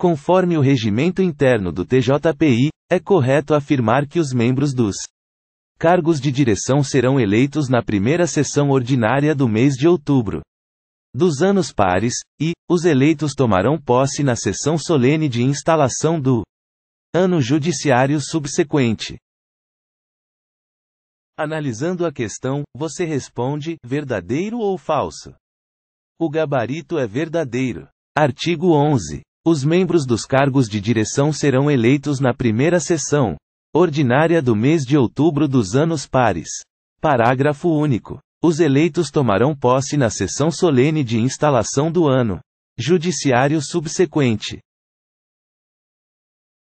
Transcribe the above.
Conforme o regimento interno do TJPI, é correto afirmar que os membros dos cargos de direção serão eleitos na primeira sessão ordinária do mês de outubro dos anos pares, e os eleitos tomarão posse na sessão solene de instalação do ano judiciário subsequente. Analisando a questão, você responde: verdadeiro ou falso? O gabarito é verdadeiro. Artigo 11. Os membros dos cargos de direção serão eleitos na primeira sessão ordinária do mês de outubro dos anos pares. Parágrafo único. Os eleitos tomarão posse na sessão solene de instalação do ano judiciário subsequente.